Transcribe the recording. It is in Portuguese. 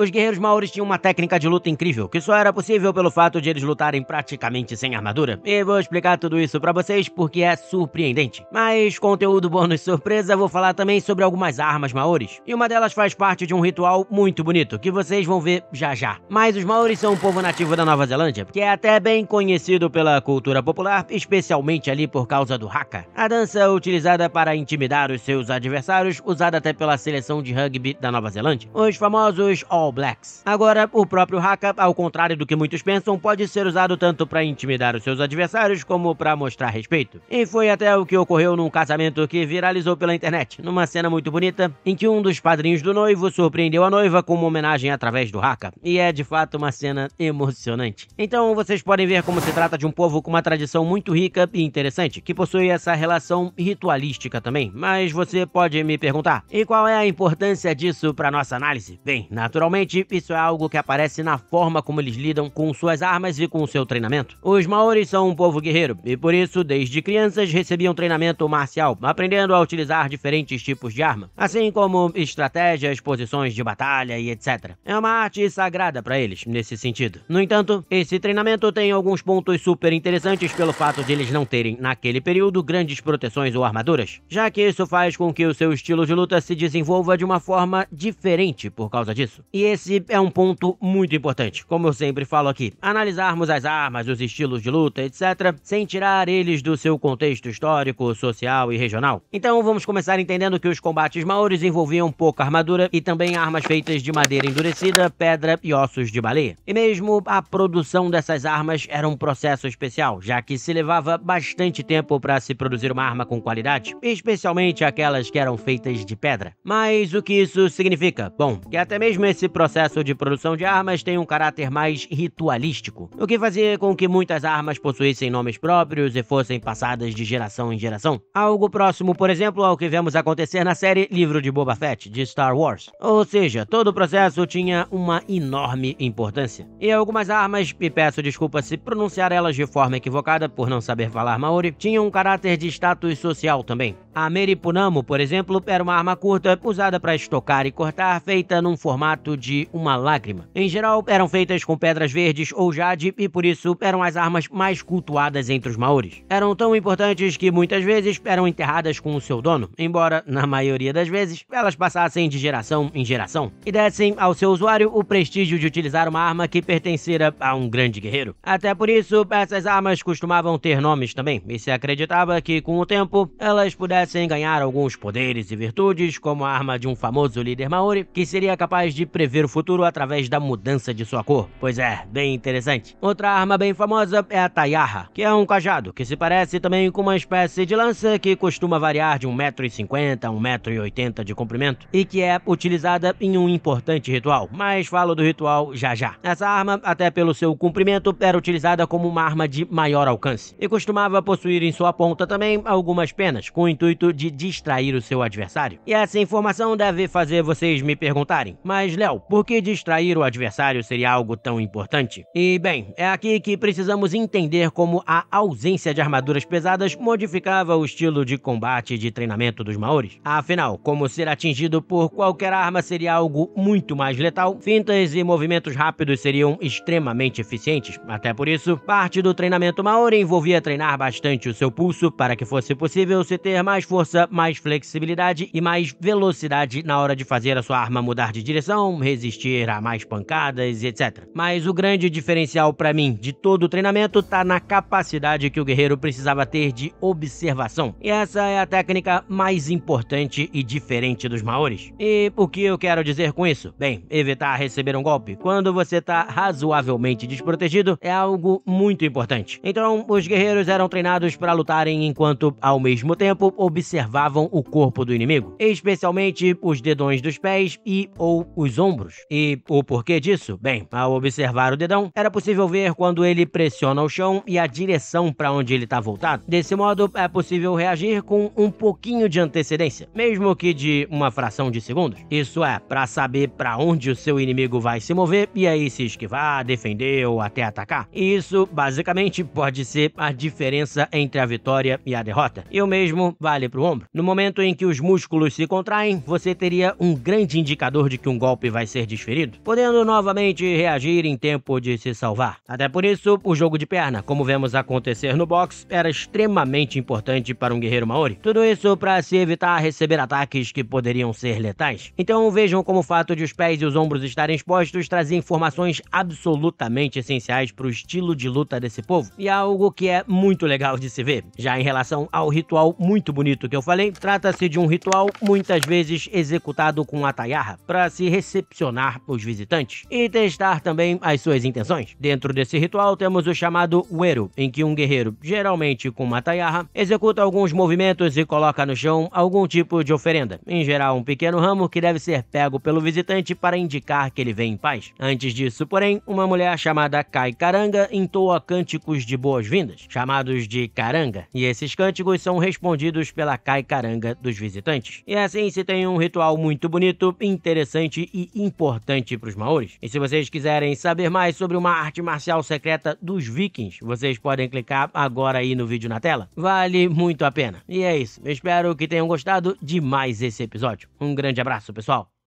Os guerreiros maoris tinham uma técnica de luta incrível, que só era possível pelo fato de eles lutarem praticamente sem armadura. E vou explicar tudo isso para vocês porque é surpreendente. Mas conteúdo bônus surpresa, vou falar também sobre algumas armas maoris. E uma delas faz parte de um ritual muito bonito, que vocês vão ver já já. Mas os maoris são um povo nativo da Nova Zelândia, que é até bem conhecido pela cultura popular, especialmente ali por causa do haka. A dança utilizada para intimidar os seus adversários, usada até pela seleção de rugby da Nova Zelândia. Os famosos All All Blacks. Agora, o próprio Haka, ao contrário do que muitos pensam, pode ser usado tanto para intimidar os seus adversários como para mostrar respeito. E foi até o que ocorreu num casamento que viralizou pela internet, numa cena muito bonita, em que um dos padrinhos do noivo surpreendeu a noiva com uma homenagem através do Haka. E é de fato uma cena emocionante. Então vocês podem ver como se trata de um povo com uma tradição muito rica e interessante, que possui essa relação ritualística também. Mas você pode me perguntar, e qual é a importância disso para nossa análise? Bem, naturalmente isso é algo que aparece na forma como eles lidam com suas armas e com o seu treinamento. Os maoris são um povo guerreiro e por isso, desde crianças, recebiam treinamento marcial, aprendendo a utilizar diferentes tipos de arma, assim como estratégias, posições de batalha e etc. É uma arte sagrada para eles, nesse sentido. No entanto, esse treinamento tem alguns pontos super interessantes pelo fato de eles não terem, naquele período, grandes proteções ou armaduras, já que isso faz com que o seu estilo de luta se desenvolva de uma forma diferente por causa disso. E e esse é um ponto muito importante. Como eu sempre falo aqui, analisarmos as armas, os estilos de luta, etc., sem tirar eles do seu contexto histórico, social e regional. Então vamos começar entendendo que os combates maoris envolviam pouca armadura e também armas feitas de madeira endurecida, pedra e ossos de baleia. E mesmo a produção dessas armas era um processo especial, já que se levava bastante tempo para se produzir uma arma com qualidade, especialmente aquelas que eram feitas de pedra. Mas o que isso significa? Bom, que até mesmo esse processo de produção de armas tem um caráter mais ritualístico, o que fazia com que muitas armas possuíssem nomes próprios e fossem passadas de geração em geração. Algo próximo, por exemplo, ao que vemos acontecer na série Livro de Boba Fett de Star Wars. Ou seja, todo o processo tinha uma enorme importância. E algumas armas, e peço desculpa se pronunciar elas de forma equivocada por não saber falar maori, tinham um caráter de status social também. A Meripunamo, por exemplo, era uma arma curta usada para estocar e cortar, feita num formato de uma lágrima. Em geral, eram feitas com pedras verdes ou jade e por isso eram as armas mais cultuadas entre os maores. Eram tão importantes que muitas vezes eram enterradas com o seu dono, embora, na maioria das vezes, elas passassem de geração em geração e dessem ao seu usuário o prestígio de utilizar uma arma que pertencera a um grande guerreiro. Até por isso, essas armas costumavam ter nomes também, e se acreditava que, com o tempo, elas pudessem ganhar alguns poderes e virtudes, como a arma de um famoso líder maori, que seria capaz de prever prever o futuro através da mudança de sua cor. Pois é, bem interessante. Outra arma bem famosa é a Tayarra, que é um cajado que se parece também com uma espécie de lança que costuma variar de 1,50m a 1,80m de comprimento e que é utilizada em um importante ritual, mas falo do ritual já já. Essa arma, até pelo seu comprimento, era utilizada como uma arma de maior alcance e costumava possuir em sua ponta também algumas penas, com o intuito de distrair o seu adversário. E essa informação deve fazer vocês me perguntarem, mas Léo, por que distrair o adversário seria algo tão importante? E bem, é aqui que precisamos entender como a ausência de armaduras pesadas modificava o estilo de combate e de treinamento dos maores. Afinal, como ser atingido por qualquer arma seria algo muito mais letal, fintas e movimentos rápidos seriam extremamente eficientes. Até por isso, parte do treinamento maori envolvia treinar bastante o seu pulso para que fosse possível se ter mais força, mais flexibilidade e mais velocidade na hora de fazer a sua arma mudar de direção, resistir a mais pancadas, etc. Mas o grande diferencial para mim de todo o treinamento tá na capacidade que o guerreiro precisava ter de observação. E essa é a técnica mais importante e diferente dos maores. E o que eu quero dizer com isso? Bem, evitar receber um golpe quando você tá razoavelmente desprotegido é algo muito importante. Então, os guerreiros eram treinados para lutarem enquanto, ao mesmo tempo, observavam o corpo do inimigo, especialmente os dedões dos pés e ou os ombros ombros. E o porquê disso? Bem, ao observar o dedão, era possível ver quando ele pressiona o chão e a direção para onde ele está voltado. Desse modo, é possível reagir com um pouquinho de antecedência, mesmo que de uma fração de segundos. Isso é, para saber para onde o seu inimigo vai se mover e aí se esquivar, defender ou até atacar. E isso, basicamente, pode ser a diferença entre a vitória e a derrota. E o mesmo vale para o ombro. No momento em que os músculos se contraem, você teria um grande indicador de que um golpe vai ser desferido, podendo novamente reagir em tempo de se salvar. Até por isso, o jogo de perna, como vemos acontecer no box, era extremamente importante para um guerreiro maori. Tudo isso para se evitar receber ataques que poderiam ser letais. Então vejam como o fato de os pés e os ombros estarem expostos trazia informações absolutamente essenciais para o estilo de luta desse povo, e algo que é muito legal de se ver. Já em relação ao ritual muito bonito que eu falei, trata-se de um ritual muitas vezes executado com a taiarra, para se receber decepcionar os visitantes e testar também as suas intenções. Dentro desse ritual temos o chamado Uero, em que um guerreiro, geralmente com uma taiarra, executa alguns movimentos e coloca no chão algum tipo de oferenda, em geral um pequeno ramo que deve ser pego pelo visitante para indicar que ele vem em paz. Antes disso, porém, uma mulher chamada Kai Caranga entoa cânticos de boas-vindas, chamados de Caranga, e esses cânticos são respondidos pela Kai Caranga dos visitantes. E assim se tem um ritual muito bonito, interessante e importante para os maores. E se vocês quiserem saber mais sobre uma arte marcial secreta dos vikings, vocês podem clicar agora aí no vídeo na tela. Vale muito a pena. E é isso. Espero que tenham gostado de mais esse episódio. Um grande abraço, pessoal.